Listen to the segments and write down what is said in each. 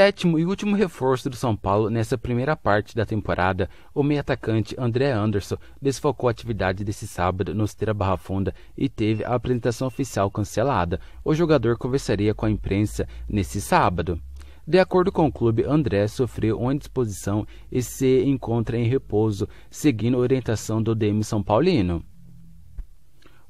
Sétimo e último reforço do São Paulo nessa primeira parte da temporada, o meio-atacante André Anderson desfocou a atividade desse sábado no Esteira Barra Funda e teve a apresentação oficial cancelada. O jogador conversaria com a imprensa nesse sábado. De acordo com o clube, André sofreu uma indisposição e se encontra em repouso, seguindo orientação do DM São Paulino.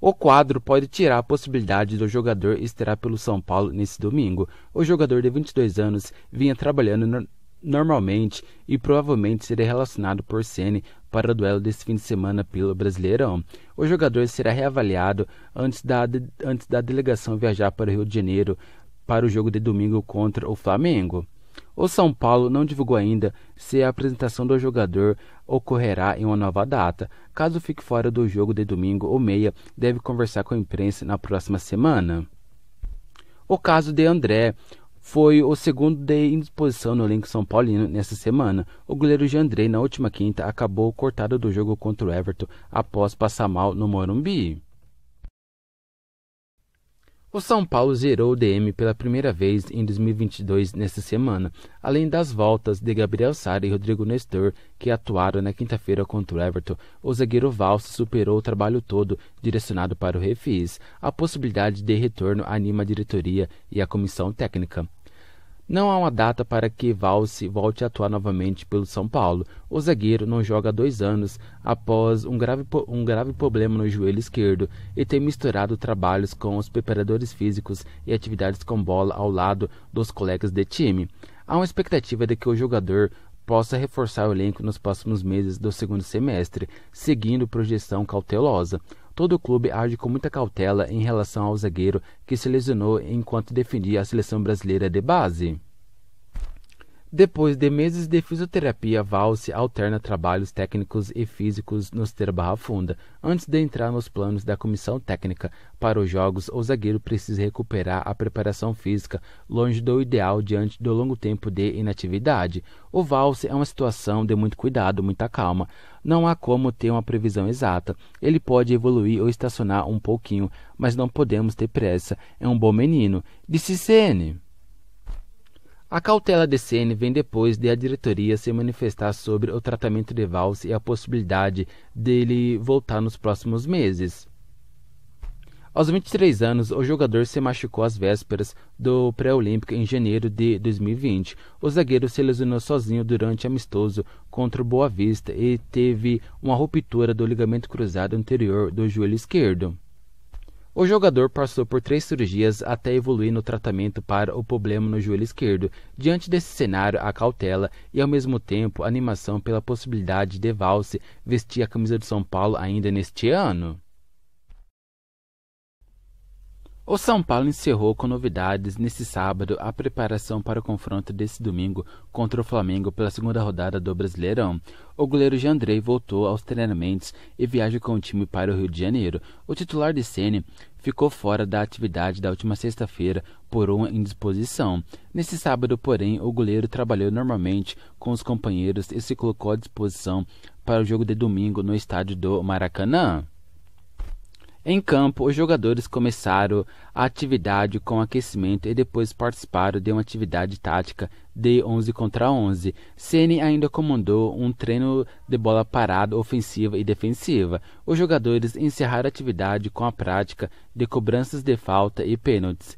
O quadro pode tirar a possibilidade do jogador estrear pelo São Paulo nesse domingo. O jogador de 22 anos vinha trabalhando no normalmente e provavelmente será relacionado por Ceni para o duelo desse fim de semana pelo Brasileirão. O jogador será reavaliado antes da, antes da delegação viajar para o Rio de Janeiro para o jogo de domingo contra o Flamengo. O São Paulo não divulgou ainda se a apresentação do jogador ocorrerá em uma nova data. Caso fique fora do jogo de domingo, ou meia deve conversar com a imprensa na próxima semana. O caso de André foi o segundo de indisposição no elenco São Paulino nesta semana. O goleiro de André na última quinta, acabou cortado do jogo contra o Everton após passar mal no Morumbi. O São Paulo zerou o DM pela primeira vez em 2022 nesta semana, além das voltas de Gabriel Sara e Rodrigo Nestor, que atuaram na quinta-feira contra o Everton. O zagueiro Valsa superou o trabalho todo direcionado para o Refis. A possibilidade de retorno anima a diretoria e a comissão técnica. Não há uma data para que Valse volte a atuar novamente pelo São Paulo. O zagueiro não joga há dois anos após um grave, um grave problema no joelho esquerdo e tem misturado trabalhos com os preparadores físicos e atividades com bola ao lado dos colegas de time. Há uma expectativa de que o jogador possa reforçar o elenco nos próximos meses do segundo semestre, seguindo projeção cautelosa todo o clube age com muita cautela em relação ao zagueiro que se lesionou enquanto defendia a seleção brasileira de base. Depois de meses de fisioterapia, Valse alterna trabalhos técnicos e físicos no Esteira Barra Funda. Antes de entrar nos planos da comissão técnica para os jogos, o zagueiro precisa recuperar a preparação física, longe do ideal diante do longo tempo de inatividade. O Valse é uma situação de muito cuidado, muita calma. Não há como ter uma previsão exata. Ele pode evoluir ou estacionar um pouquinho, mas não podemos ter pressa. É um bom menino. Disse CN. A cautela de Sene vem depois de a diretoria se manifestar sobre o tratamento de Valls e a possibilidade dele voltar nos próximos meses. Aos 23 anos, o jogador se machucou às vésperas do pré-olímpico em janeiro de 2020. O zagueiro se lesionou sozinho durante amistoso contra o Boa Vista e teve uma ruptura do ligamento cruzado anterior do joelho esquerdo. O jogador passou por três cirurgias até evoluir no tratamento para o problema no joelho esquerdo. Diante desse cenário, a cautela e ao mesmo tempo a animação pela possibilidade de Valse vestir a camisa do São Paulo ainda neste ano. O São Paulo encerrou com novidades neste sábado a preparação para o confronto desse domingo contra o Flamengo pela segunda rodada do Brasileirão. O goleiro Jandrei voltou aos treinamentos e viaja com o time para o Rio de Janeiro. O titular de Sene ficou fora da atividade da última sexta-feira por uma indisposição. Nesse sábado, porém, o goleiro trabalhou normalmente com os companheiros e se colocou à disposição para o jogo de domingo no estádio do Maracanã. Em campo, os jogadores começaram a atividade com aquecimento e depois participaram de uma atividade tática de 11 contra 11. Ceni ainda comandou um treino de bola parada ofensiva e defensiva. Os jogadores encerraram a atividade com a prática de cobranças de falta e pênaltis.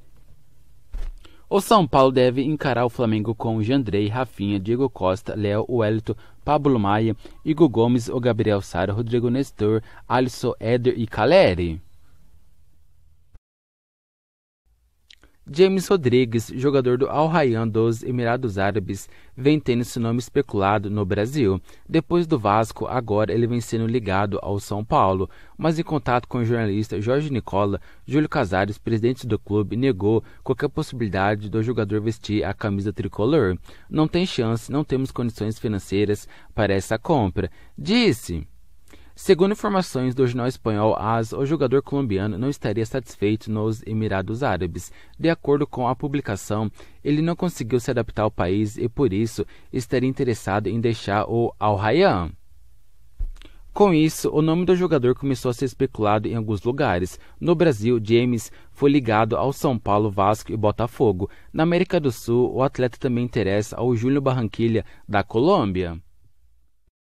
O São Paulo deve encarar o Flamengo com Jandrei, Rafinha, Diego Costa, Léo, Wellington, Pablo Maia, Igor Gomes, o Gabriel Sara, Rodrigo Nestor, Alisson, Éder e Caleri. James Rodrigues, jogador do Al Rayyan dos Emirados Árabes, vem tendo seu nome especulado no Brasil. Depois do Vasco, agora ele vem sendo ligado ao São Paulo, mas em contato com o jornalista Jorge Nicola, Júlio Casares, presidente do clube, negou qualquer possibilidade do jogador vestir a camisa tricolor. Não tem chance, não temos condições financeiras para essa compra, disse. Segundo informações do jornal espanhol AS, o jogador colombiano não estaria satisfeito nos Emirados Árabes. De acordo com a publicação, ele não conseguiu se adaptar ao país e, por isso, estaria interessado em deixar o Al Rayyan. Com isso, o nome do jogador começou a ser especulado em alguns lugares. No Brasil, James foi ligado ao São Paulo, Vasco e Botafogo. Na América do Sul, o atleta também interessa ao Júlio Barranquilla, da Colômbia.